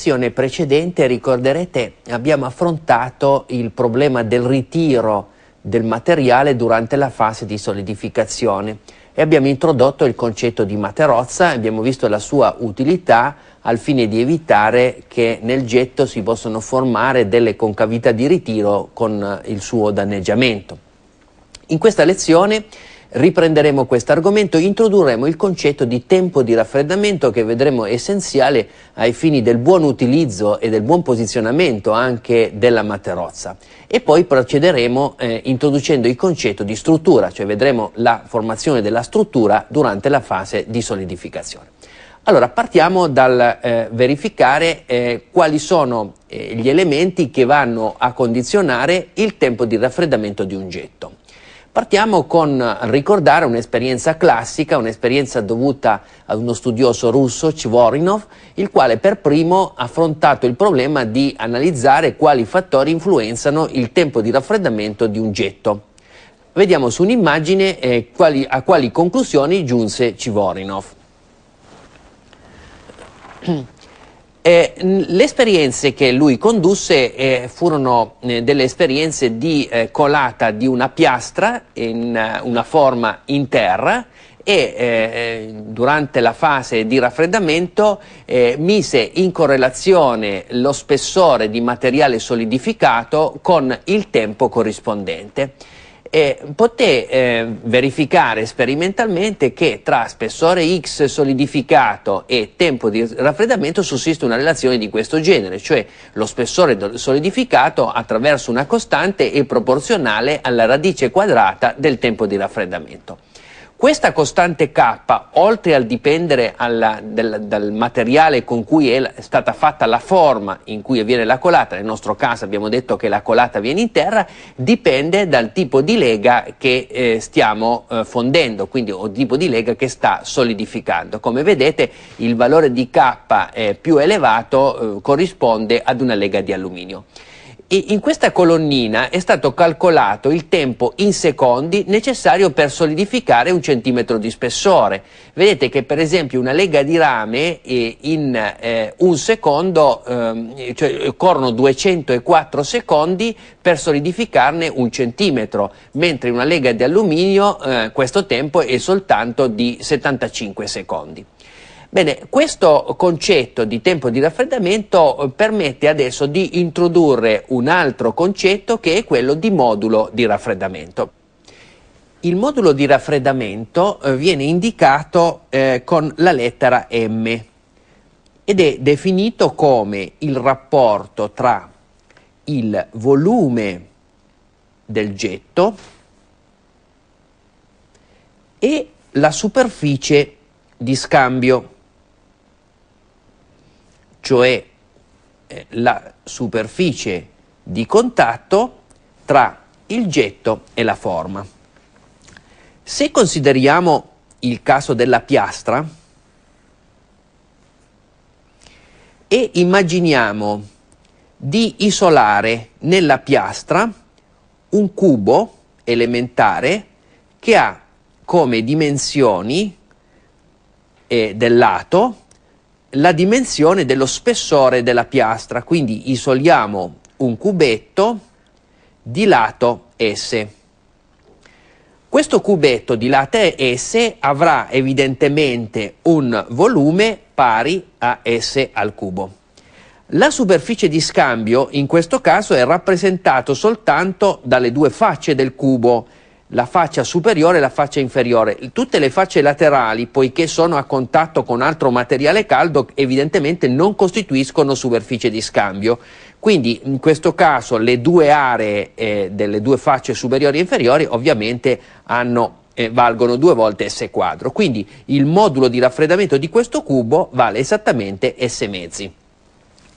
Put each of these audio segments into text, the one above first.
edizione precedente, ricorderete, abbiamo affrontato il problema del ritiro del materiale durante la fase di solidificazione e abbiamo introdotto il concetto di materozza, abbiamo visto la sua utilità al fine di evitare che nel getto si possano formare delle concavità di ritiro con il suo danneggiamento. In questa lezione Riprenderemo questo argomento, introdurremo il concetto di tempo di raffreddamento che vedremo essenziale ai fini del buon utilizzo e del buon posizionamento anche della materozza. E poi procederemo eh, introducendo il concetto di struttura, cioè vedremo la formazione della struttura durante la fase di solidificazione. Allora, partiamo dal eh, verificare eh, quali sono eh, gli elementi che vanno a condizionare il tempo di raffreddamento di un getto. Partiamo con ricordare un'esperienza classica, un'esperienza dovuta ad uno studioso russo, Civorinov, il quale per primo ha affrontato il problema di analizzare quali fattori influenzano il tempo di raffreddamento di un getto. Vediamo su un'immagine eh, a quali conclusioni giunse Civorinov. Eh, le esperienze che lui condusse eh, furono eh, delle esperienze di eh, colata di una piastra in eh, una forma in terra e eh, durante la fase di raffreddamento mise in correlazione lo spessore di materiale solidificato con il tempo corrispondente e poté eh, verificare sperimentalmente che tra spessore X solidificato e tempo di raffreddamento sussiste una relazione di questo genere, cioè lo spessore solidificato attraverso una costante è proporzionale alla radice quadrata del tempo di raffreddamento. Questa costante K, oltre al dipendere alla, del, dal materiale con cui è stata fatta la forma in cui avviene la colata, nel nostro caso abbiamo detto che la colata viene in terra, dipende dal tipo di lega che eh, stiamo eh, fondendo, quindi o tipo di lega che sta solidificando. Come vedete il valore di K eh, più elevato eh, corrisponde ad una lega di alluminio in questa colonnina è stato calcolato il tempo in secondi necessario per solidificare un centimetro di spessore. Vedete che per esempio una lega di rame eh, in eh, un secondo, ehm, cioè, corrono 204 secondi per solidificarne un centimetro, mentre in una lega di alluminio eh, questo tempo è soltanto di 75 secondi. Bene, questo concetto di tempo di raffreddamento eh, permette adesso di introdurre un altro concetto che è quello di modulo di raffreddamento. Il modulo di raffreddamento eh, viene indicato eh, con la lettera M ed è definito come il rapporto tra il volume del getto e la superficie di scambio cioè eh, la superficie di contatto tra il getto e la forma. Se consideriamo il caso della piastra e immaginiamo di isolare nella piastra un cubo elementare che ha come dimensioni eh, del lato la dimensione dello spessore della piastra, quindi isoliamo un cubetto di lato S. Questo cubetto di lato S avrà evidentemente un volume pari a S al cubo. La superficie di scambio in questo caso è rappresentata soltanto dalle due facce del cubo, la faccia superiore e la faccia inferiore. Tutte le facce laterali, poiché sono a contatto con altro materiale caldo, evidentemente non costituiscono superficie di scambio. Quindi in questo caso le due aree eh, delle due facce superiori e inferiori ovviamente hanno, eh, valgono due volte S quadro. Quindi il modulo di raffreddamento di questo cubo vale esattamente S mezzi.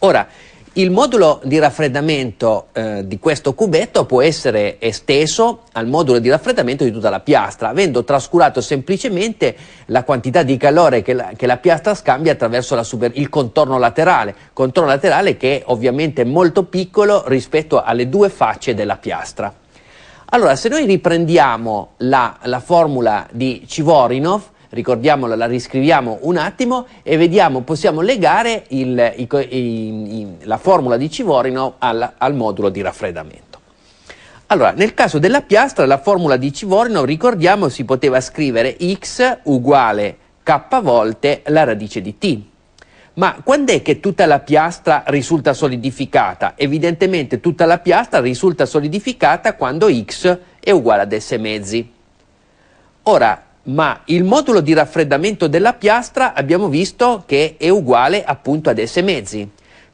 Ora, il modulo di raffreddamento eh, di questo cubetto può essere esteso al modulo di raffreddamento di tutta la piastra, avendo trascurato semplicemente la quantità di calore che la, che la piastra scambia attraverso super, il contorno laterale, contorno laterale che è ovviamente molto piccolo rispetto alle due facce della piastra. Allora, se noi riprendiamo la, la formula di Civorinov, ricordiamola, la riscriviamo un attimo e vediamo, possiamo legare il, i, i, la formula di Civorino al, al modulo di raffreddamento. Allora, nel caso della piastra, la formula di Civorino, ricordiamo, si poteva scrivere x uguale k volte la radice di t. Ma quando è che tutta la piastra risulta solidificata? Evidentemente tutta la piastra risulta solidificata quando x è uguale ad s mezzi. Ora, ma il modulo di raffreddamento della piastra abbiamo visto che è uguale appunto ad S mezzi.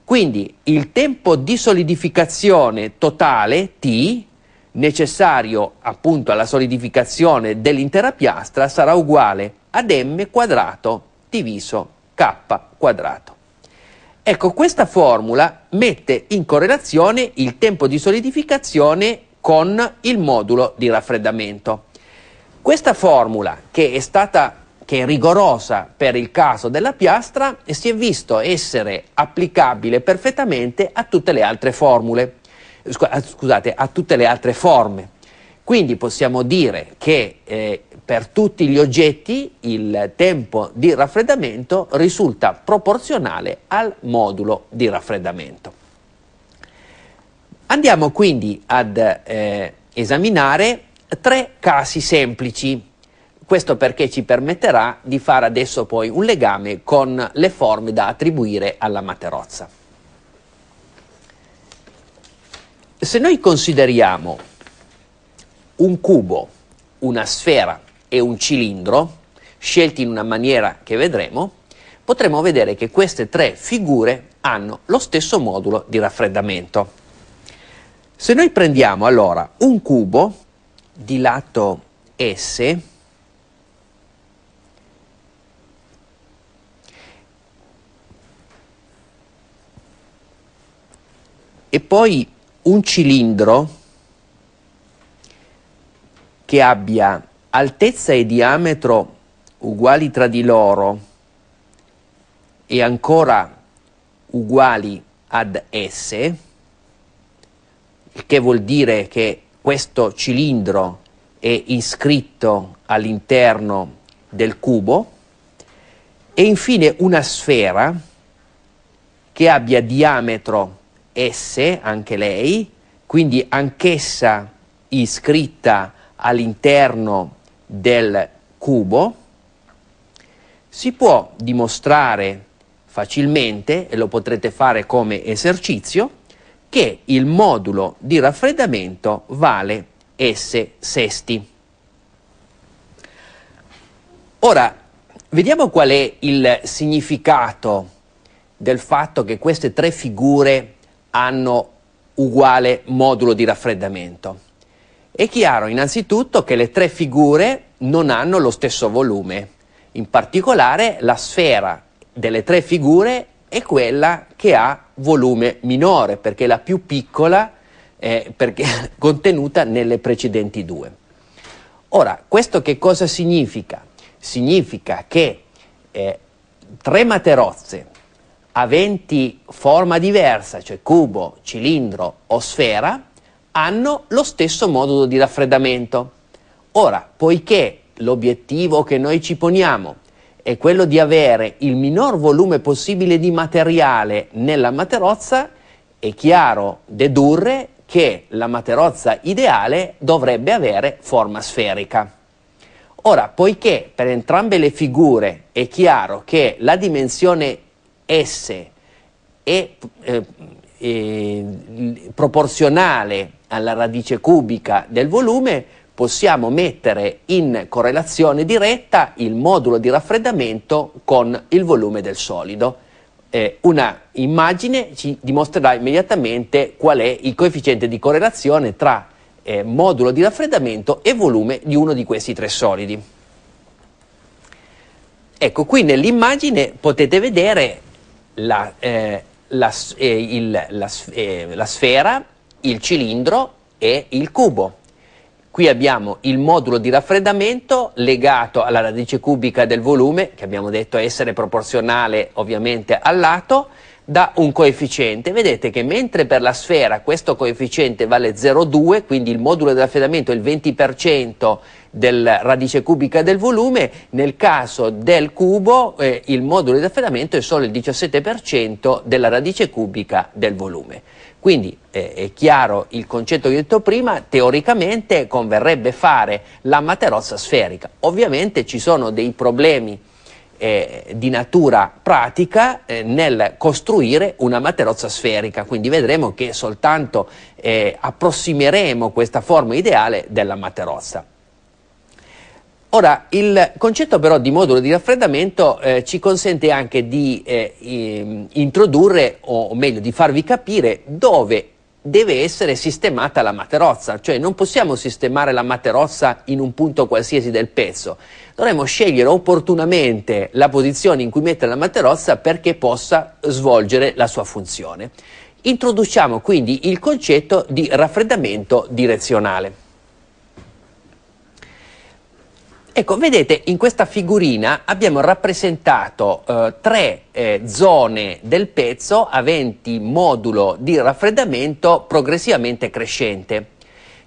Quindi il tempo di solidificazione totale T necessario appunto alla solidificazione dell'intera piastra sarà uguale ad m quadrato diviso k quadrato. Ecco, questa formula mette in correlazione il tempo di solidificazione con il modulo di raffreddamento. Questa formula, che è stata che è rigorosa per il caso della piastra, si è visto essere applicabile perfettamente a tutte le altre formule, eh, scusate, a tutte le altre forme. Quindi possiamo dire che eh, per tutti gli oggetti il tempo di raffreddamento risulta proporzionale al modulo di raffreddamento. Andiamo quindi ad eh, esaminare tre casi semplici. Questo perché ci permetterà di fare adesso poi un legame con le forme da attribuire alla materozza. Se noi consideriamo un cubo, una sfera e un cilindro, scelti in una maniera che vedremo, potremo vedere che queste tre figure hanno lo stesso modulo di raffreddamento. Se noi prendiamo allora un cubo di lato S e poi un cilindro che abbia altezza e diametro uguali tra di loro e ancora uguali ad S, il che vuol dire che questo cilindro è iscritto all'interno del cubo e infine una sfera che abbia diametro S, anche lei, quindi anch'essa iscritta all'interno del cubo, si può dimostrare facilmente, e lo potrete fare come esercizio, che il modulo di raffreddamento vale S sesti. Ora, vediamo qual è il significato del fatto che queste tre figure hanno uguale modulo di raffreddamento. È chiaro innanzitutto che le tre figure non hanno lo stesso volume, in particolare la sfera delle tre figure è quella che ha volume minore, perché è la più piccola, eh, perché contenuta nelle precedenti due. Ora, questo che cosa significa? Significa che eh, tre materozze aventi forma diversa, cioè cubo, cilindro o sfera, hanno lo stesso modulo di raffreddamento. Ora, poiché l'obiettivo che noi ci poniamo è è quello di avere il minor volume possibile di materiale nella materozza, è chiaro dedurre che la materozza ideale dovrebbe avere forma sferica. Ora, poiché per entrambe le figure è chiaro che la dimensione S è, eh, è eh, proporzionale alla radice cubica del volume, possiamo mettere in correlazione diretta il modulo di raffreddamento con il volume del solido. Eh, una immagine ci dimostrerà immediatamente qual è il coefficiente di correlazione tra eh, modulo di raffreddamento e volume di uno di questi tre solidi. Ecco, qui nell'immagine potete vedere la, eh, la, eh, il, la, eh, la sfera, il cilindro e il cubo. Qui abbiamo il modulo di raffreddamento legato alla radice cubica del volume, che abbiamo detto essere proporzionale ovviamente al lato, da un coefficiente. Vedete che mentre per la sfera questo coefficiente vale 0,2, quindi il modulo di raffreddamento è il 20% del radice cubica del volume, nel caso del cubo eh, il modulo di raffreddamento è solo il 17% della radice cubica del volume. Quindi eh, è chiaro il concetto che ho detto prima, teoricamente converrebbe fare la materossa sferica. Ovviamente ci sono dei problemi eh, di natura pratica eh, nel costruire una materossa sferica, quindi vedremo che soltanto eh, approssimeremo questa forma ideale della materossa. Ora, il concetto però di modulo di raffreddamento eh, ci consente anche di eh, ehm, introdurre, o meglio, di farvi capire dove deve essere sistemata la materozza, cioè non possiamo sistemare la materozza in un punto qualsiasi del pezzo, dovremmo scegliere opportunamente la posizione in cui mettere la materozza perché possa svolgere la sua funzione. Introduciamo quindi il concetto di raffreddamento direzionale. Ecco, vedete, in questa figurina abbiamo rappresentato eh, tre eh, zone del pezzo aventi modulo di raffreddamento progressivamente crescente.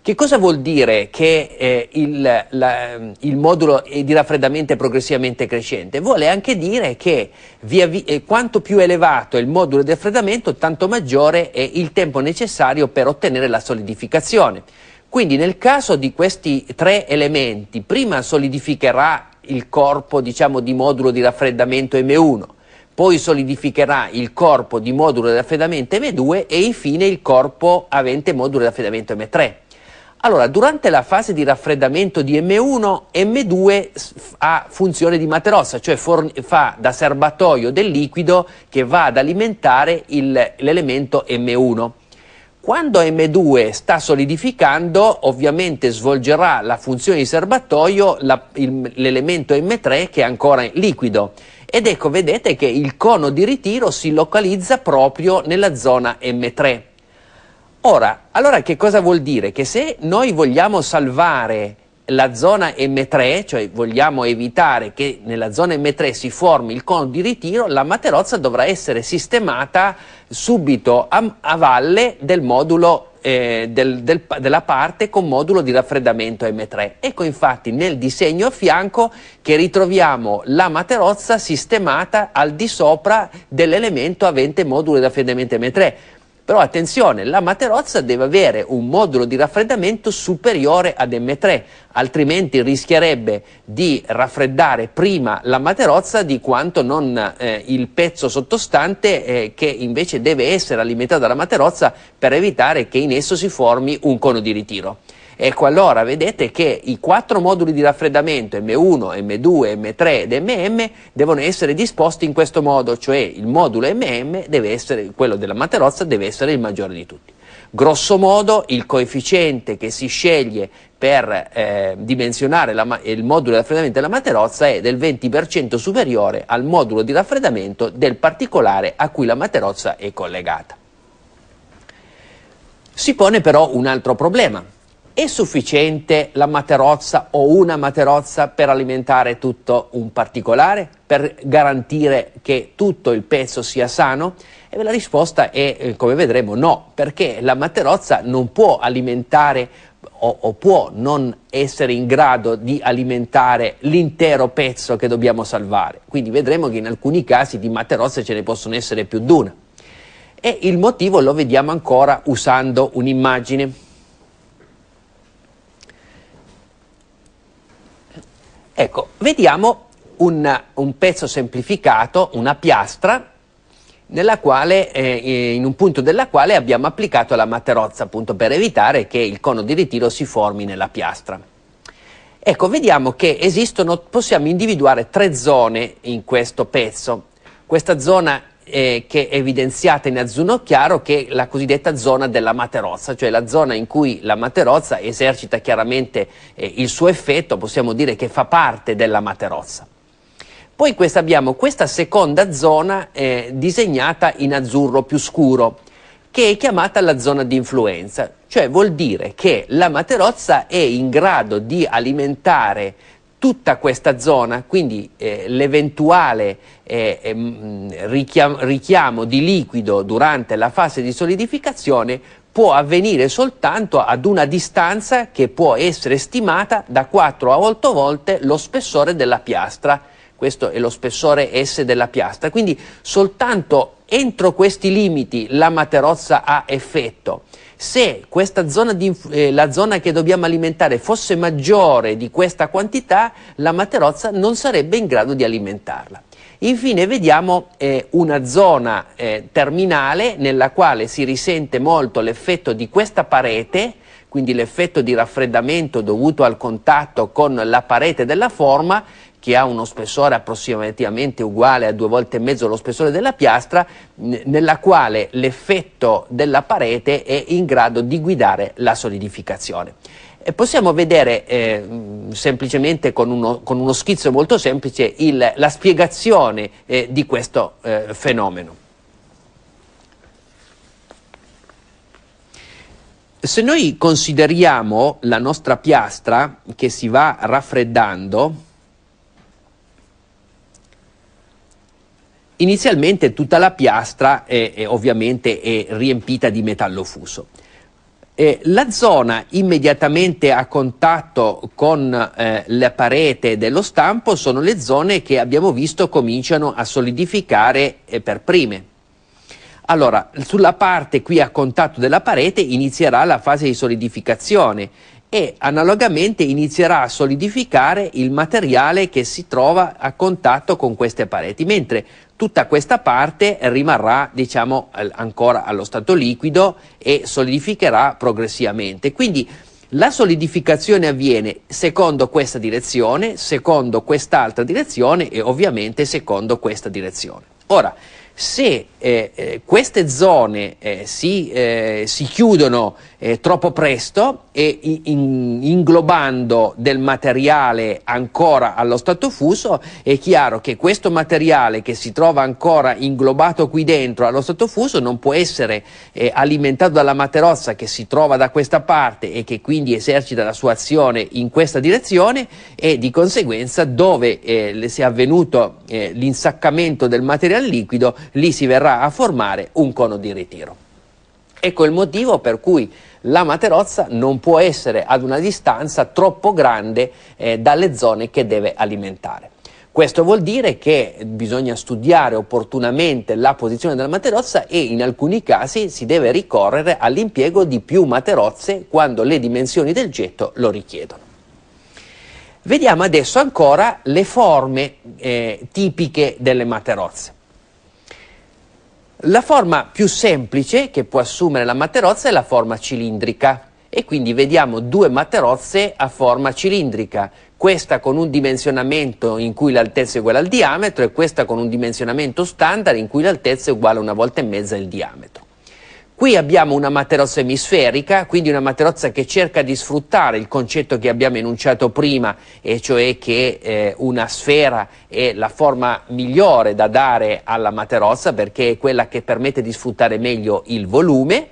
Che cosa vuol dire che eh, il, la, ehm, il, modulo di raffreddamento è progressivamente crescente? Vuole anche dire che eh, quanto più elevato è il modulo di raffreddamento, tanto maggiore è il tempo necessario per ottenere la solidificazione. Quindi nel caso di questi tre elementi, prima solidificherà il corpo diciamo, di modulo di raffreddamento M1, poi solidificherà il corpo di modulo di raffreddamento M2 e infine il corpo avente modulo di raffreddamento M3. Allora, durante la fase di raffreddamento di M1, M2 ha funzione di materossa, cioè fa da serbatoio del liquido che va ad alimentare l'elemento M1. Quando M2 sta solidificando, ovviamente svolgerà la funzione di serbatoio l'elemento M3 che è ancora liquido. Ed ecco, vedete che il cono di ritiro si localizza proprio nella zona M3. Ora, allora che cosa vuol dire? Che se noi vogliamo salvare la zona M3, cioè vogliamo evitare che nella zona M3 si formi il cono di ritiro, la materozza dovrà essere sistemata subito a, a valle del modulo eh, del, del, della parte con modulo di raffreddamento M3. Ecco infatti nel disegno a fianco che ritroviamo la materozza sistemata al di sopra dell'elemento avente modulo di raffreddamento M3. Però attenzione, la materozza deve avere un modulo di raffreddamento superiore ad M3, altrimenti rischierebbe di raffreddare prima la materozza di quanto non eh, il pezzo sottostante eh, che invece deve essere alimentato dalla materozza per evitare che in esso si formi un cono di ritiro. Ecco allora vedete che i quattro moduli di raffreddamento M1, M2, M3 ed MM devono essere disposti in questo modo, cioè il modulo MM deve essere, quello della materozza deve essere il maggiore di tutti. Grosso modo il coefficiente che si sceglie per eh, dimensionare la, il modulo di raffreddamento della materozza è del 20% superiore al modulo di raffreddamento del particolare a cui la materozza è collegata. Si pone però un altro problema, è sufficiente la materozza o una materozza per alimentare tutto un particolare, per garantire che tutto il pezzo sia sano? E la risposta è, eh, come vedremo, no, perché la materozza non può alimentare o, o può non essere in grado di alimentare l'intero pezzo che dobbiamo salvare. Quindi vedremo che in alcuni casi di materozze ce ne possono essere più di una. E il motivo lo vediamo ancora usando un'immagine. Ecco, vediamo un, un pezzo semplificato, una piastra, quale, eh, in un punto della quale abbiamo applicato la materozza appunto per evitare che il cono di ritiro si formi nella piastra. Ecco, vediamo che esistono, possiamo individuare tre zone in questo pezzo. Questa zona eh, che è evidenziata in azzurro chiaro che è la cosiddetta zona della materozza, cioè la zona in cui la materozza esercita chiaramente eh, il suo effetto, possiamo dire che fa parte della materozza. Poi questa, abbiamo questa seconda zona eh, disegnata in azzurro più scuro, che è chiamata la zona di influenza, cioè vuol dire che la materozza è in grado di alimentare tutta questa zona, quindi eh, l'eventuale eh, ehm, richiam richiamo di liquido durante la fase di solidificazione può avvenire soltanto ad una distanza che può essere stimata da 4 a 8 volte lo spessore della piastra. Questo è lo spessore S della piastra. Quindi soltanto entro questi limiti la materozza ha effetto. Se zona di, eh, la zona che dobbiamo alimentare fosse maggiore di questa quantità, la materozza non sarebbe in grado di alimentarla. Infine vediamo eh, una zona eh, terminale nella quale si risente molto l'effetto di questa parete, quindi l'effetto di raffreddamento dovuto al contatto con la parete della forma, che ha uno spessore approssimativamente uguale a due volte e mezzo lo spessore della piastra, nella quale l'effetto della parete è in grado di guidare la solidificazione. E possiamo vedere eh, semplicemente con uno, con uno, schizzo molto semplice il, la spiegazione eh, di questo eh, fenomeno. Se noi consideriamo la nostra piastra che si va raffreddando, Inizialmente tutta la piastra è, è, ovviamente è riempita di metallo fuso. Eh, la zona immediatamente a contatto con eh, la parete dello stampo sono le zone che abbiamo visto cominciano a solidificare eh, per prime. Allora, sulla parte qui a contatto della parete inizierà la fase di solidificazione e analogamente inizierà a solidificare il materiale che si trova a contatto con queste pareti, mentre tutta questa parte rimarrà diciamo, ancora allo stato liquido e solidificherà progressivamente. Quindi la solidificazione avviene secondo questa direzione, secondo quest'altra direzione e ovviamente secondo questa direzione. Ora, se eh, eh, queste zone eh, si, eh, si, chiudono eh, troppo presto e in, inglobando del materiale ancora allo stato fuso, è chiaro che questo materiale che si trova ancora inglobato qui dentro allo stato fuso non può essere alimentato dalla materozza che si trova da questa parte e che quindi esercita la sua azione in questa direzione e di conseguenza dove si è avvenuto l'insaccamento del materiale liquido lì si verrà a formare un cono di ritiro. Ecco il motivo per cui la materozza non può essere ad una distanza troppo grande eh, dalle zone che deve alimentare. Questo vuol dire che bisogna studiare opportunamente la posizione della materozza e in alcuni casi si deve ricorrere all'impiego di più materozze quando le dimensioni del getto lo richiedono. Vediamo adesso ancora le forme eh, tipiche delle materozze. La forma più semplice che può assumere la materozza è la forma cilindrica e quindi vediamo due materozze a forma cilindrica, questa con un dimensionamento in cui l'altezza è uguale al diametro e questa con un dimensionamento standard in cui l'altezza è uguale a una volta e mezza il diametro. Qui abbiamo una materozza emisferica, quindi una materozza che cerca di sfruttare il concetto che abbiamo enunciato prima, e cioè che eh, una sfera è la forma migliore da dare alla materozza perché è quella che permette di sfruttare meglio il volume.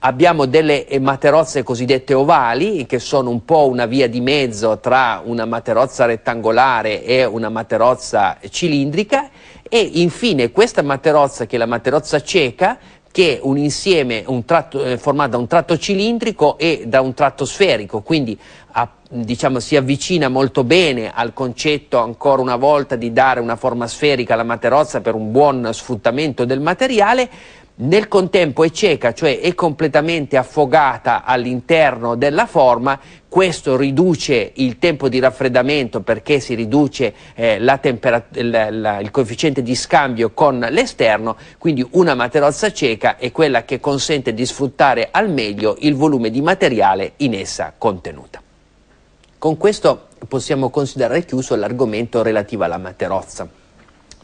Abbiamo delle materozze cosiddette ovali, che sono un po' una via di mezzo tra una materozza rettangolare e una materozza cilindrica, e infine questa materozza, che è la materozza cieca, che è un insieme un tratto, eh, formato da un tratto cilindrico e da un tratto sferico, quindi a, diciamo, si avvicina molto bene al concetto ancora una volta di dare una forma sferica alla materozza per un buon sfruttamento del materiale, nel contempo è cieca, cioè è completamente affogata all'interno della forma, questo riduce il tempo di raffreddamento perché si riduce eh, la la, la, il coefficiente di scambio con l'esterno, quindi una materozza cieca è quella che consente di sfruttare al meglio il volume di materiale in essa contenuta. Con questo possiamo considerare chiuso l'argomento relativo alla materozza.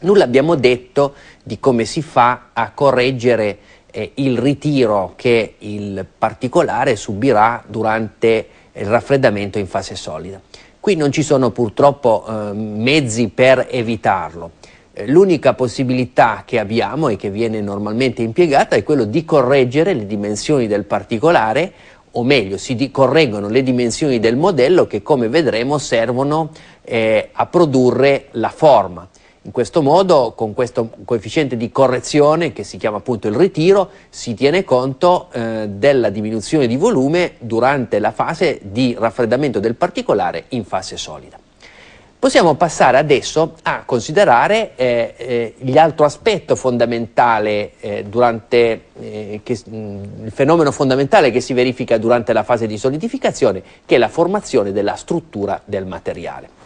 Nulla abbiamo detto di come si fa a correggere eh, il ritiro che il particolare subirà durante il raffreddamento in fase solida. Qui non ci sono purtroppo eh, mezzi per evitarlo. Eh, l'unica possibilità che abbiamo e che viene normalmente impiegata è quello di correggere le dimensioni del particolare, o meglio, si correggono le dimensioni del modello che come vedremo servono eh, a produrre la forma. In questo modo, con questo coefficiente di correzione, che si chiama appunto il ritiro, si tiene conto eh, della diminuzione di volume durante la fase di raffreddamento del particolare in fase solida. Possiamo passare adesso a considerare eh, eh, l'altro aspetto fondamentale eh, durante, eh, che, mh, mm, il fenomeno fondamentale che si verifica durante la fase di solidificazione, che è la formazione della struttura del materiale.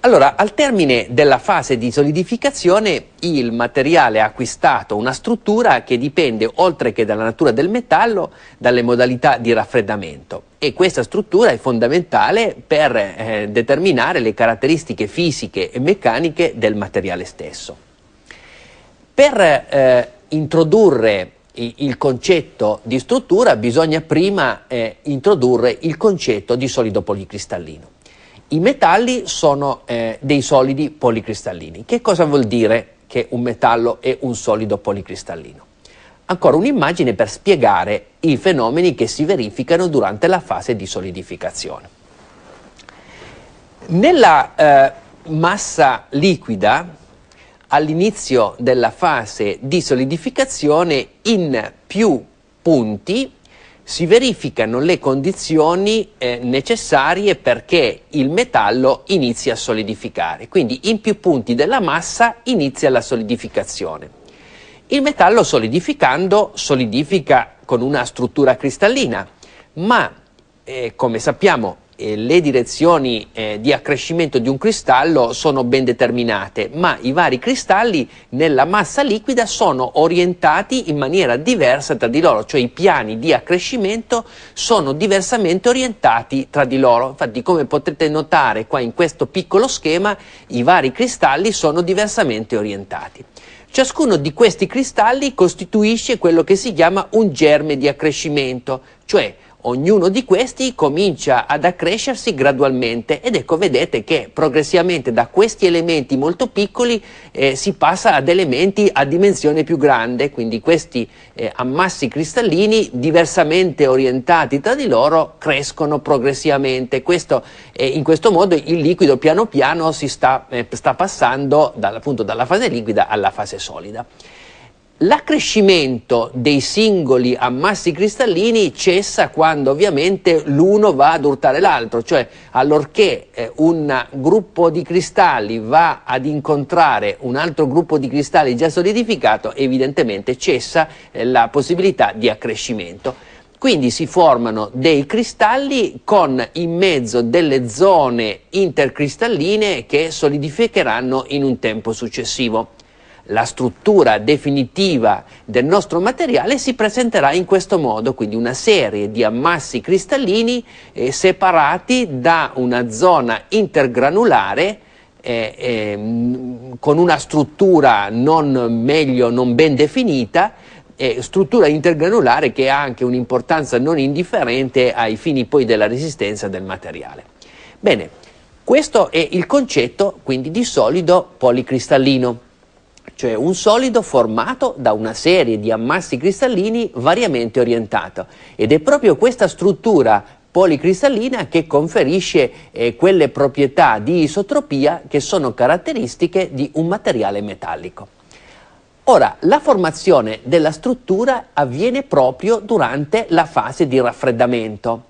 Allora, al termine della fase di solidificazione il materiale ha acquistato una struttura che dipende, oltre che dalla natura del metallo, dalle modalità di raffreddamento e questa struttura è fondamentale per eh, determinare le caratteristiche fisiche e meccaniche del materiale stesso. Per eh, introdurre il concetto di struttura bisogna prima eh, introdurre il concetto di solido policristallino. I metalli sono eh, dei solidi policristallini. Che cosa vuol dire che un metallo è un solido policristallino? Ancora un'immagine per spiegare i fenomeni che si verificano durante la fase di solidificazione. Nella eh, massa liquida, all'inizio della fase di solidificazione, in più punti si verificano le condizioni eh, necessarie perché il metallo inizi a solidificare, quindi in più punti della massa inizia la solidificazione. Il metallo solidificando solidifica con una struttura cristallina, ma eh, come sappiamo le direzioni eh, di accrescimento di un cristallo sono ben determinate, ma i vari cristalli nella massa liquida sono orientati in maniera diversa tra di loro, cioè i piani di accrescimento sono diversamente orientati tra di loro. Infatti, come potete notare qua in questo piccolo schema, i vari cristalli sono diversamente orientati. Ciascuno di questi cristalli costituisce quello che si chiama un germe di accrescimento, cioè ognuno di questi comincia ad accrescersi gradualmente ed ecco vedete che progressivamente da questi elementi molto piccoli eh, si passa ad elementi a dimensione più grande, quindi questi eh, ammassi cristallini diversamente orientati tra di loro crescono progressivamente, questo, eh, in questo modo il liquido piano piano si sta, eh, sta passando dalla, appunto, dalla fase liquida alla fase solida. L'accrescimento dei singoli ammassi cristallini cessa quando ovviamente l'uno va ad urtare l'altro, cioè allorché eh, un gruppo di cristalli va ad incontrare un altro gruppo di cristalli già solidificato, evidentemente cessa eh, la possibilità di accrescimento. Quindi si formano dei cristalli con in mezzo delle zone intercristalline che solidificheranno in un tempo successivo la struttura definitiva del nostro materiale si presenterà in questo modo, quindi una serie di ammassi cristallini eh, separati da una zona intergranulare eh, eh, con una struttura non meglio, non ben definita, struttura intergranulare che ha anche un'importanza non indifferente ai fini poi della resistenza del materiale. Bene, questo è il concetto quindi di solido policristallino cioè un solido formato da una serie di ammassi cristallini variamente orientato. Ed è proprio questa struttura policristallina che conferisce eh, quelle proprietà di isotropia che sono caratteristiche di un materiale metallico. Ora, la formazione della struttura avviene proprio durante la fase di raffreddamento.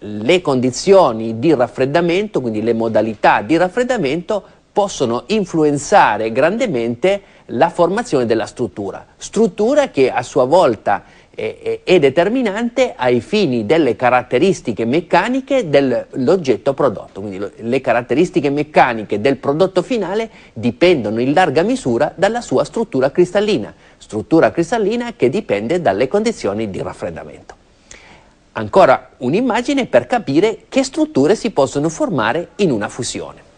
Le condizioni di raffreddamento, quindi le modalità di raffreddamento, possono influenzare grandemente la formazione della struttura, struttura che a sua volta è, è determinante ai fini delle caratteristiche meccaniche dell'oggetto prodotto, quindi lo, le caratteristiche meccaniche del prodotto finale dipendono in larga misura dalla sua struttura cristallina, struttura cristallina che dipende dalle condizioni di raffreddamento. Ancora un'immagine per capire che strutture si possono formare in una fusione.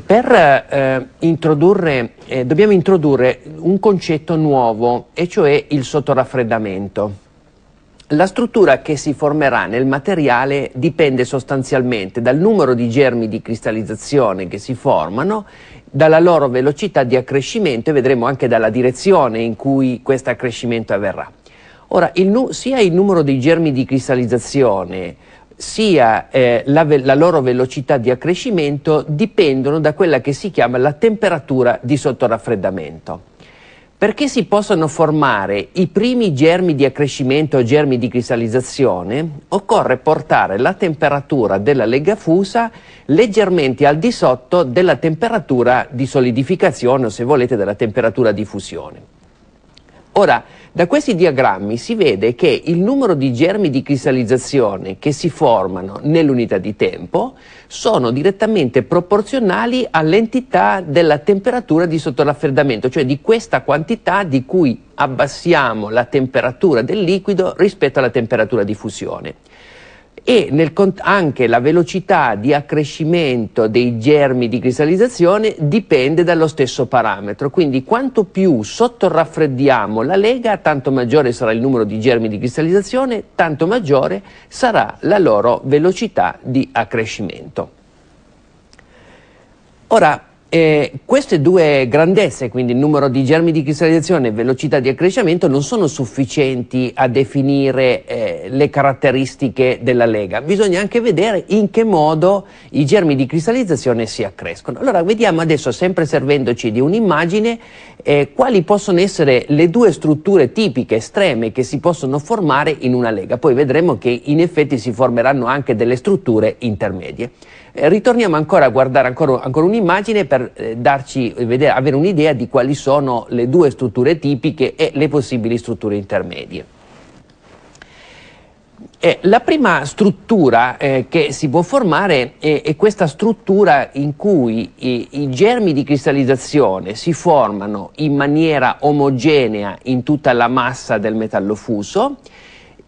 per eh, introdurre, eh, dobbiamo introdurre un concetto nuovo, e cioè il sottoraffreddamento. La struttura che si formerà nel materiale dipende sostanzialmente dal numero di germi di cristallizzazione che si formano, dalla loro velocità di accrescimento e vedremo anche dalla direzione in cui questo accrescimento avverrà. Ora, il sia il numero dei germi di cristallizzazione sia eh, la, la, loro velocità di accrescimento dipendono da quella che si chiama la temperatura di sottoraffreddamento. Perché si possono formare i primi germi di accrescimento o germi di cristallizzazione, occorre portare la temperatura della lega fusa leggermente al di sotto della temperatura di solidificazione o se volete della temperatura di fusione. Ora, da questi diagrammi si vede che il numero di germi di cristallizzazione che si formano nell'unità di tempo sono direttamente proporzionali all'entità della temperatura di sottoraffreddamento, cioè di questa quantità di cui abbassiamo la temperatura del liquido rispetto alla temperatura di fusione e nel, anche la velocità di accrescimento dei germi di cristallizzazione dipende dallo stesso parametro, quindi quanto più sottoraffreddiamo la lega, tanto maggiore sarà il numero di germi di cristallizzazione, tanto maggiore sarà la loro velocità di accrescimento. Ora, eh, queste due grandezze, quindi il numero di germi di cristallizzazione e velocità di accrescimento, non sono sufficienti a definire eh, le caratteristiche della lega. Bisogna anche vedere in che modo i germi di cristallizzazione si accrescono. Allora vediamo adesso, sempre servendoci di un'immagine, eh, quali possono essere le due strutture tipiche estreme che si possono formare in una lega. Poi vedremo che in effetti si formeranno anche delle strutture intermedie. Eh, ritorniamo ancora a guardare ancora, ancora un'immagine per eh, darci, eh, vedere, avere un'idea di quali sono le due strutture tipiche e le possibili strutture intermedie. Eh, la prima struttura eh, che si può formare è, è questa struttura in cui i, i, germi di cristallizzazione si formano in maniera omogenea in tutta la massa del metallo fuso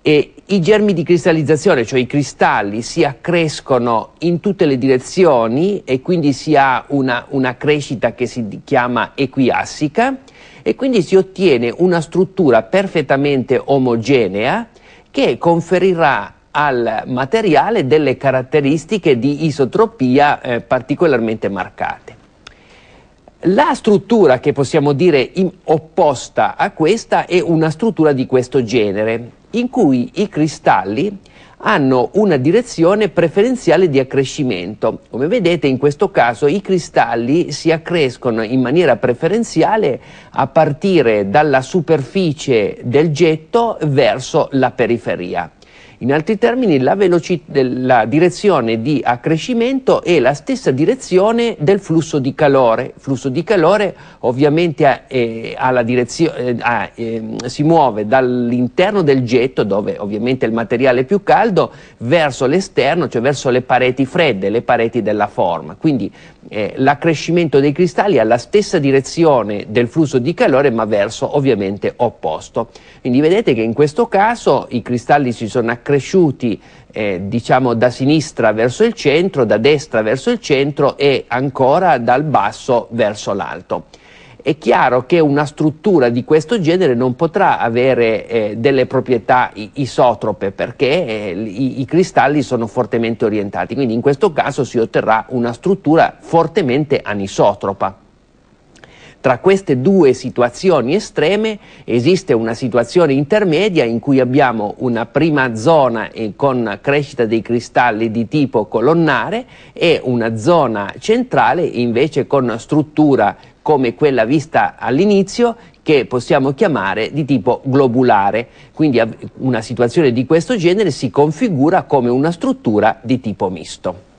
e I germi di cristallizzazione, cioè i cristalli, si accrescono in tutte le direzioni e quindi si ha una, una crescita che si chiama equiassica e quindi si ottiene una struttura perfettamente omogenea che conferirà al materiale delle caratteristiche di isotropia eh, particolarmente marcate. La struttura che possiamo dire opposta a questa è una struttura di questo genere, in cui i cristalli hanno una direzione preferenziale di accrescimento. Come vedete in questo caso i cristalli si accrescono in maniera preferenziale a partire dalla superficie del getto verso la periferia. In altri termini, la, la, direzione di accrescimento è la stessa direzione del flusso di calore. Il flusso di calore ovviamente ha, eh, ha eh, ha, eh, si muove dall'interno del getto, dove ovviamente il materiale è più caldo, verso l'esterno, cioè verso le pareti fredde, le pareti della forma. Quindi eh, l'accrescimento dei cristalli ha la stessa direzione del flusso di calore, ma verso ovviamente opposto. Quindi vedete che in questo caso i cristalli si sono accresciuti cresciuti eh, diciamo da sinistra verso il centro, da destra verso il centro e ancora dal basso verso l'alto. È chiaro che una struttura di questo genere non potrà avere eh, delle proprietà isotrope perché eh, i, i cristalli sono fortemente orientati, quindi in questo caso si otterrà una struttura fortemente anisotropa. Tra queste due situazioni estreme esiste una situazione intermedia in cui abbiamo una prima zona con crescita dei cristalli di tipo colonnare e una zona centrale invece con struttura come quella vista all'inizio che possiamo chiamare di tipo globulare. Quindi una situazione di questo genere si configura come una struttura di tipo misto.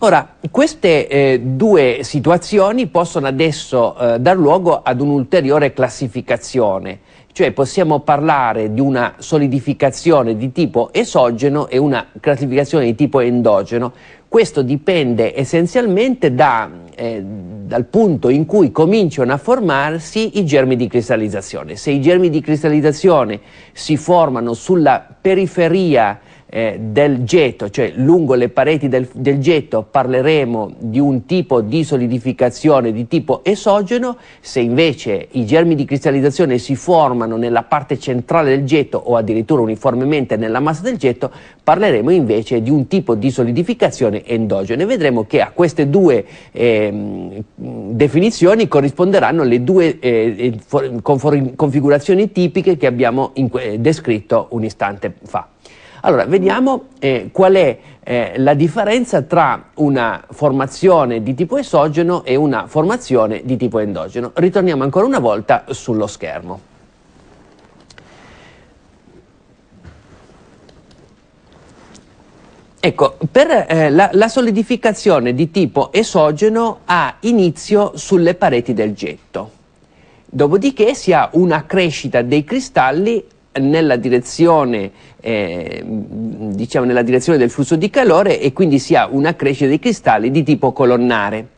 Ora, queste eh, due situazioni possono adesso eh, dar luogo ad un'ulteriore classificazione, cioè possiamo parlare di una solidificazione di tipo esogeno e una classificazione di tipo endogeno. Questo dipende essenzialmente da, eh, dal punto in cui cominciano a formarsi i germi di cristallizzazione. Se i germi di cristallizzazione si formano sulla periferia eh, del getto, cioè lungo le pareti del, del getto parleremo di un tipo di solidificazione di tipo esogeno, se invece i germi di cristallizzazione si formano nella parte centrale del getto o addirittura uniformemente nella massa del getto, parleremo invece di un tipo di solidificazione endogena e vedremo che a queste due eh, definizioni corrisponderanno le due eh, configurazioni tipiche che abbiamo descritto un istante fa. Allora, vediamo eh, qual è eh, la differenza tra una formazione di tipo esogeno e una formazione di tipo endogeno. Ritorniamo ancora una volta sullo schermo. Ecco, per, eh, la, la, solidificazione di tipo esogeno ha inizio sulle pareti del getto, dopodiché si ha una crescita dei cristalli nella direzione, eh, diciamo nella direzione del flusso di calore e quindi si ha una crescita dei cristalli di tipo colonnare.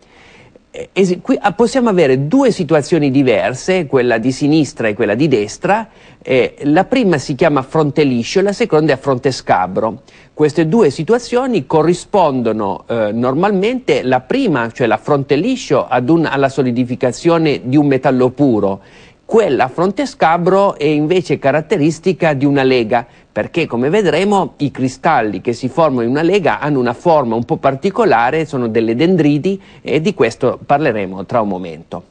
E eh, qui ah, possiamo avere due situazioni diverse, quella di sinistra e quella di destra. Eh, la prima si chiama fronte liscio e la seconda è fronte scabro. Queste due situazioni corrispondono eh, normalmente la prima, cioè la fronte liscio, ad un, alla solidificazione di un metallo puro quella a fronte scabro è invece caratteristica di una lega, perché come vedremo i cristalli che si formano in una lega hanno una forma un po' particolare, sono delle dendridi e di questo parleremo tra un momento.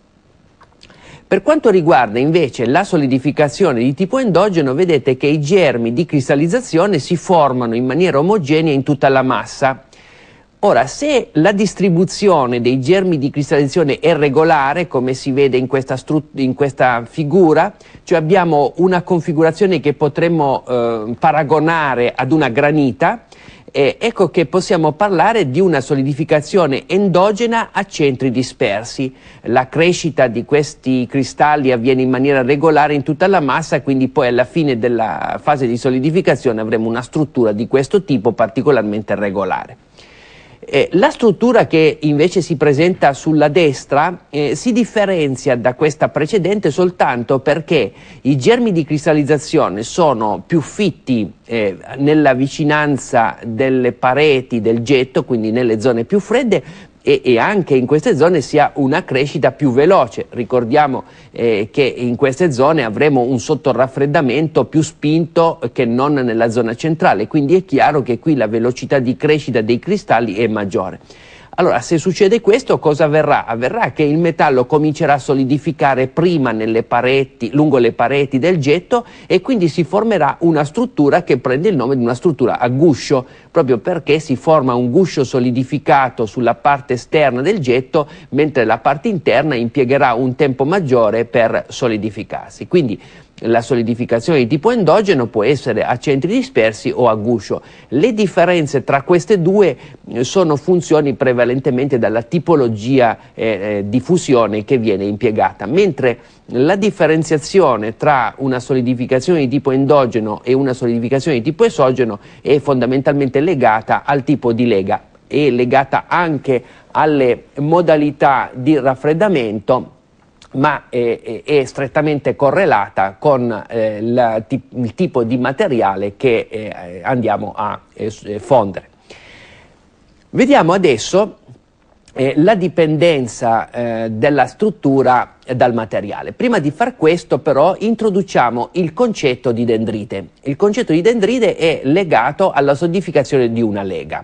Per quanto riguarda invece la solidificazione di tipo endogeno, vedete che i germi di cristallizzazione si formano in maniera omogenea in tutta la massa Ora, se la distribuzione dei germi di cristallizzazione è regolare, come si vede in questa, in questa figura, cioè abbiamo una configurazione che potremmo eh, paragonare ad una granita, eh, ecco che possiamo parlare di una solidificazione endogena a centri dispersi. La crescita di questi cristalli avviene in maniera regolare in tutta la massa, quindi poi alla fine della fase di solidificazione avremo una struttura di questo tipo particolarmente regolare. Eh, la struttura che invece si presenta sulla destra eh, si differenzia da questa precedente soltanto perché i germi di cristallizzazione sono più fitti eh, nella vicinanza delle pareti del getto, quindi nelle zone più fredde, e, e, anche in queste zone sia una crescita più veloce. Ricordiamo eh, che in queste zone avremo un sottorraffreddamento più spinto che non nella zona centrale, quindi è chiaro che qui la velocità di crescita dei cristalli è maggiore. Allora, se succede questo, cosa avverrà? Avverrà che il metallo comincerà a solidificare prima nelle pareti, lungo le pareti del getto e quindi si formerà una struttura che prende il nome di una struttura a guscio, proprio perché si forma un guscio solidificato sulla parte esterna del getto, mentre la parte interna impiegherà un tempo maggiore per solidificarsi. Quindi, la solidificazione di tipo endogeno può essere a centri dispersi o a guscio. Le differenze tra queste due eh, sono funzioni prevalentemente dalla tipologia eh, eh, di fusione che viene impiegata, mentre la differenziazione tra una solidificazione di tipo endogeno e una solidificazione di tipo esogeno è fondamentalmente legata al tipo di lega e legata anche alle modalità di raffreddamento ma è, è, strettamente correlata con eh, la, il tipo di materiale che eh, andiamo a eh, eh fondere. Vediamo adesso eh, la dipendenza eh, della struttura dal materiale. Prima di far questo però introduciamo il concetto di dendrite. Il concetto di dendrite è legato alla solidificazione di una lega.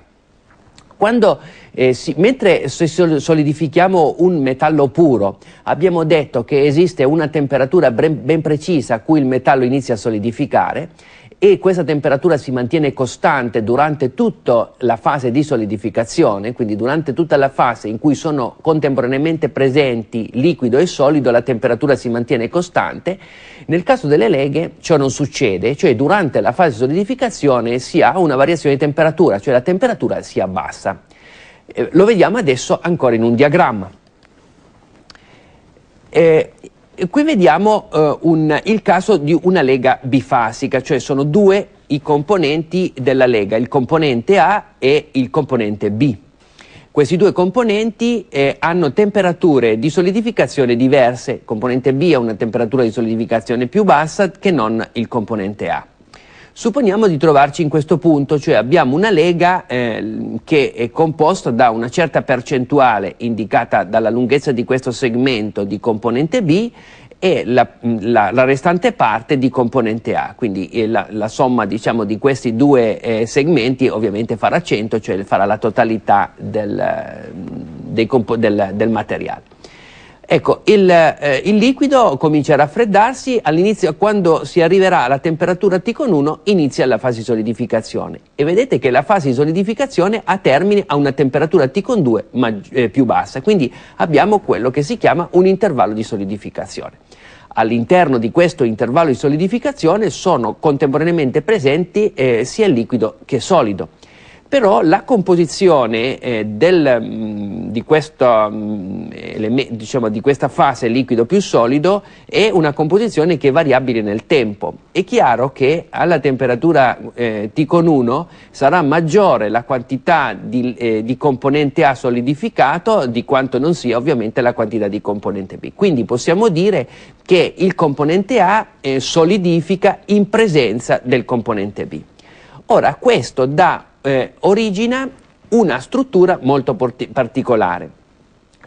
Quando, eh, si, mentre solidifichiamo un metallo puro, abbiamo detto che esiste una temperatura ben precisa a cui il metallo inizia a solidificare e questa temperatura si mantiene costante durante tutta la fase di solidificazione, quindi durante tutta la fase in cui sono contemporaneamente presenti liquido e solido, la temperatura si mantiene costante. Nel caso delle leghe ciò non succede, cioè durante la fase di solidificazione si ha una variazione di temperatura, cioè la temperatura si abbassa. Eh, lo vediamo adesso ancora in un diagramma. Eh, qui vediamo eh, un, il caso di una lega bifasica, cioè sono due i componenti della lega, il componente A e il componente B. Questi due componenti eh, hanno temperature di solidificazione diverse, il componente B ha una temperatura di solidificazione più bassa che non il componente A. Supponiamo di trovarci in questo punto, cioè abbiamo una lega eh, che è composta da una certa percentuale indicata dalla lunghezza di questo segmento di componente B e la, la, la restante parte di componente A, quindi eh, la, la somma diciamo, di questi due eh, segmenti ovviamente farà 100, cioè farà la totalità del, eh, del, del materiale. Ecco, il, eh, il, liquido comincia a raffreddarsi, all'inizio quando si arriverà alla temperatura T con 1 inizia la fase di solidificazione e vedete che la fase di solidificazione ha termine a una temperatura T con 2 eh, più bassa, quindi abbiamo quello che si chiama un intervallo di solidificazione. All'interno di questo intervallo di solidificazione sono contemporaneamente presenti eh, sia liquido che solido però la composizione eh, del, mm, di, questo, mm, diciamo, di questa fase liquido più solido è una composizione che è variabile nel tempo. È chiaro che alla temperatura eh, T con 1 sarà maggiore la quantità di, eh, di componente A solidificato di quanto non sia ovviamente la quantità di componente B. Quindi possiamo dire che il componente A eh, solidifica in presenza del componente B. Ora questo dà eh, origina una struttura molto particolare,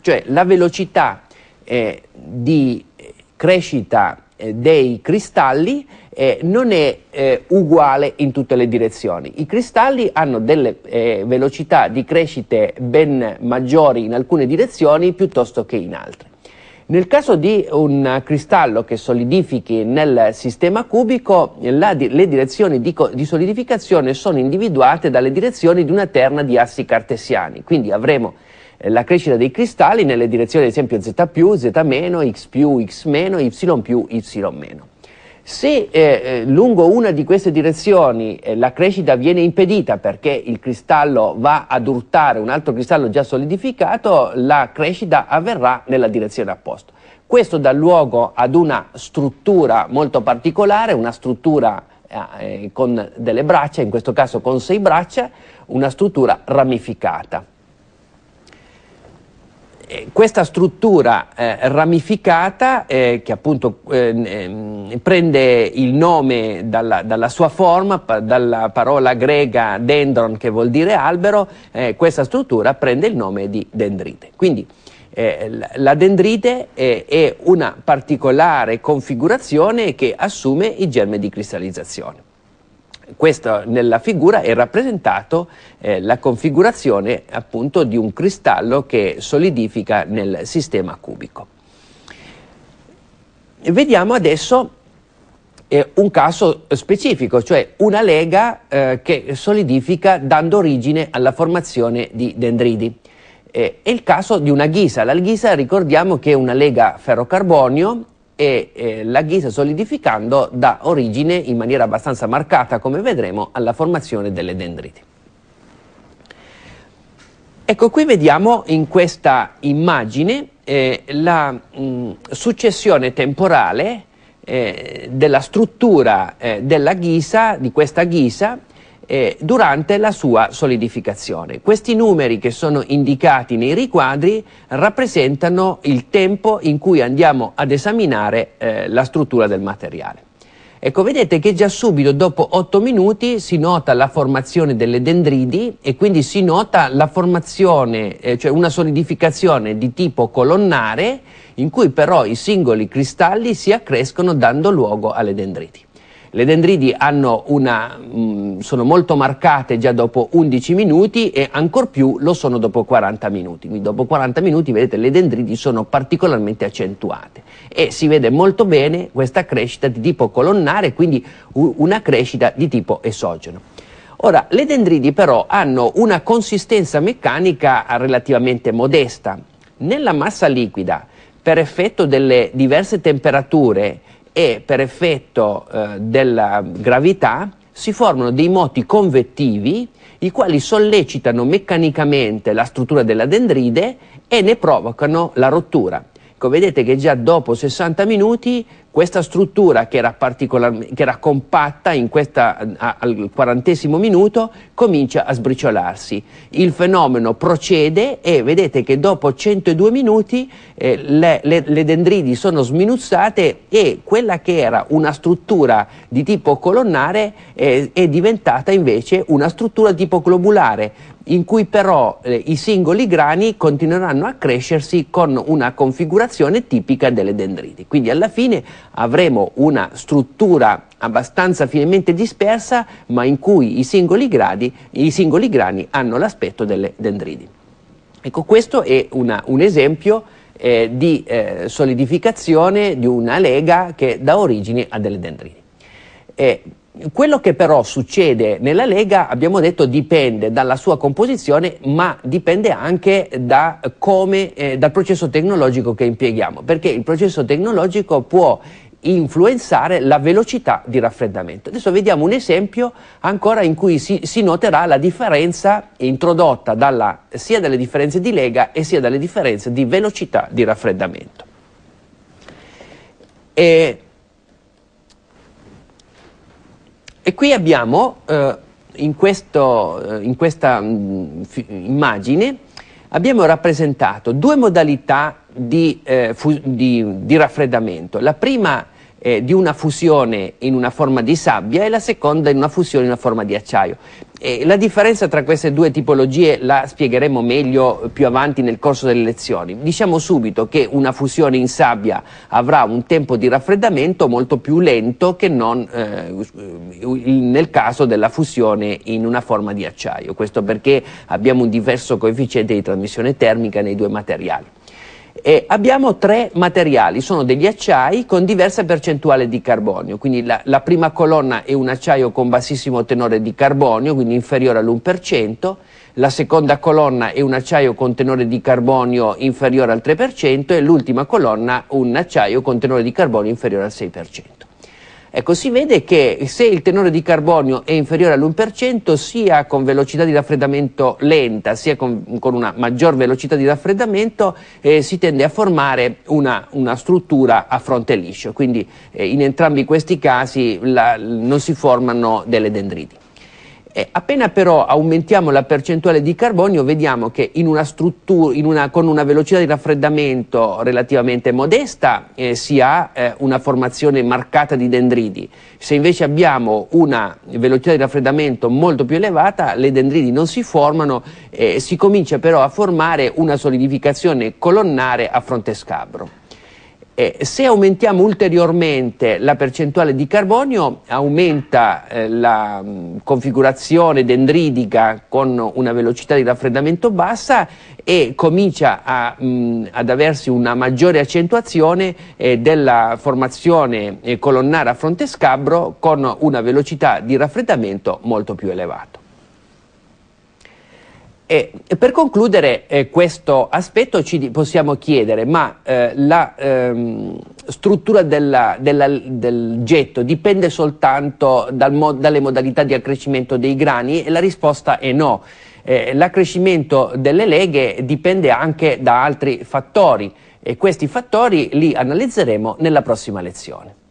cioè la velocità eh, di eh, crescita eh, dei cristalli eh, non è eh, uguale in tutte le direzioni. I cristalli hanno delle eh, velocità di crescita ben maggiori in alcune direzioni piuttosto che in altre. Nel caso di un cristallo che solidifichi nel sistema cubico, la, le direzioni di, di, solidificazione sono individuate dalle direzioni di una terna di assi cartesiani, quindi avremo eh, la crescita dei cristalli nelle direzioni ad esempio z più, z meno, x più, x meno, y più, y meno. Se eh, eh, lungo una di queste direzioni eh, la crescita viene impedita perché il cristallo va ad urtare un altro cristallo già solidificato, la crescita avverrà nella direzione opposta. Questo dà luogo ad una struttura molto particolare, una struttura eh, eh con delle braccia, in questo caso con sei braccia, una struttura ramificata. Eh, questa struttura eh, ramificata, eh, che appunto eh, ehm, prende il nome dalla, dalla sua forma, pa, dalla parola greca dendron che vuol dire albero, eh, questa struttura prende il nome di dendrite. Quindi eh, la dendrite è una particolare configurazione che assume i germi di cristallizzazione. Questo, nella figura è rappresentato eh, la configurazione appunto di un cristallo che solidifica nel sistema cubico. Vediamo adesso eh, un caso specifico, cioè una lega eh, che solidifica dando origine alla formazione di dendridi. Eh, è il caso di una ghisa. La ghisa ricordiamo che è una lega ferrocarbonio e eh, la ghisa solidificando dà origine in maniera abbastanza marcata, come vedremo, alla formazione delle dendriti. Ecco, qui vediamo in questa immagine eh, la mh, mm, successione temporale eh, della struttura eh, della ghisa, di questa ghisa, eh, durante la sua solidificazione. Questi numeri che sono indicati nei riquadri rappresentano il tempo in cui andiamo ad esaminare eh, la struttura del materiale. Ecco, vedete che già subito dopo 8 minuti si nota la formazione delle dendridi e quindi si nota la formazione, eh, cioè una solidificazione di tipo colonnare in cui però i singoli cristalli si accrescono dando luogo alle dendriti. Le dendridi una, mh, mm, sono molto marcate già dopo 11 minuti e ancor più lo sono dopo 40 minuti. Quindi dopo 40 minuti, vedete, le dendridi sono particolarmente accentuate e si vede molto bene questa crescita di tipo colonnare, quindi una crescita di tipo esogeno. Ora, le dendridi però hanno una consistenza meccanica relativamente modesta. Nella massa liquida, per effetto delle diverse temperature, e per effetto eh, della gravità si formano dei moti convettivi i quali sollecitano meccanicamente la struttura della dendride e ne provocano la rottura. Ecco, vedete che già dopo 60 minuti questa struttura che era, particolar- che era compatta questa, a, al quarantesimo minuto comincia a sbriciolarsi. Il fenomeno procede e vedete che dopo 102 minuti eh, le, le, le, dendridi sono sminuzzate e quella che era una struttura di tipo colonnare eh, è diventata invece una struttura di tipo globulare in cui però eh, i singoli grani continueranno a crescersi con una configurazione tipica delle dendridi. Quindi alla fine avremo una struttura abbastanza finemente dispersa, ma in cui i singoli, gradi, i singoli grani hanno l'aspetto delle dendridi. Ecco, questo è una, un esempio eh, di eh, solidificazione di una lega che dà origine a delle dendridi. Eh, quello che però succede nella Lega, abbiamo detto, dipende dalla sua composizione, ma dipende anche da come, eh, dal processo tecnologico che impieghiamo, perché il processo tecnologico può influenzare la velocità di raffreddamento. Adesso vediamo un esempio ancora in cui si, si noterà la differenza introdotta dalla, sia dalle differenze di lega e sia dalle differenze di velocità di raffreddamento. E E qui abbiamo eh, in, questo, eh, in, questa mh, mm, immagine abbiamo rappresentato due modalità di, eh, di, di raffreddamento. La prima di una fusione in una forma di sabbia e la seconda in una fusione in una forma di acciaio. E la differenza tra queste due tipologie la spiegheremo meglio più avanti nel corso delle lezioni. Diciamo subito che una fusione in sabbia avrà un tempo di raffreddamento molto più lento che non eh, nel caso della fusione in una forma di acciaio. Questo perché abbiamo un diverso coefficiente di trasmissione termica nei due materiali. Eh, abbiamo tre materiali, sono degli acciai con diversa percentuale di carbonio, quindi la, la prima colonna è un acciaio con bassissimo tenore di carbonio, quindi inferiore all'1%, la seconda colonna è un acciaio con tenore di carbonio inferiore al 3% e l'ultima colonna un acciaio con tenore di carbonio inferiore al 6%. Ecco, si vede che se il tenore di carbonio è inferiore all'1%, sia con velocità di raffreddamento lenta, sia con, con una maggior velocità di raffreddamento, eh, si tende a formare una, una, struttura a fronte liscio. Quindi eh, in entrambi questi casi la, non si formano delle dendriti. E appena però aumentiamo la percentuale di carbonio vediamo che una una, con una velocità di raffreddamento relativamente modesta eh, si ha eh, una formazione marcata di dendriti. Se invece abbiamo una velocità di raffreddamento molto più elevata le dendriti non si formano e eh, si comincia però a formare una solidificazione colonnare a fronte scabro. Eh, se aumentiamo ulteriormente la percentuale di carbonio, aumenta eh, la mh, mm, configurazione dendritica con una velocità di raffreddamento bassa e comincia a, mh, mm, ad aversi una maggiore accentuazione eh, della formazione eh, colonnare a fronte scabro con una velocità di raffreddamento molto più elevata. E per concludere eh, questo aspetto ci possiamo chiedere, ma eh, la ehm, struttura della, della, del getto dipende soltanto dal mo dalle modalità di accrescimento dei grani? E la risposta è no. Eh, l'accrescimento delle leghe dipende anche da altri fattori e questi fattori li analizzeremo nella prossima lezione.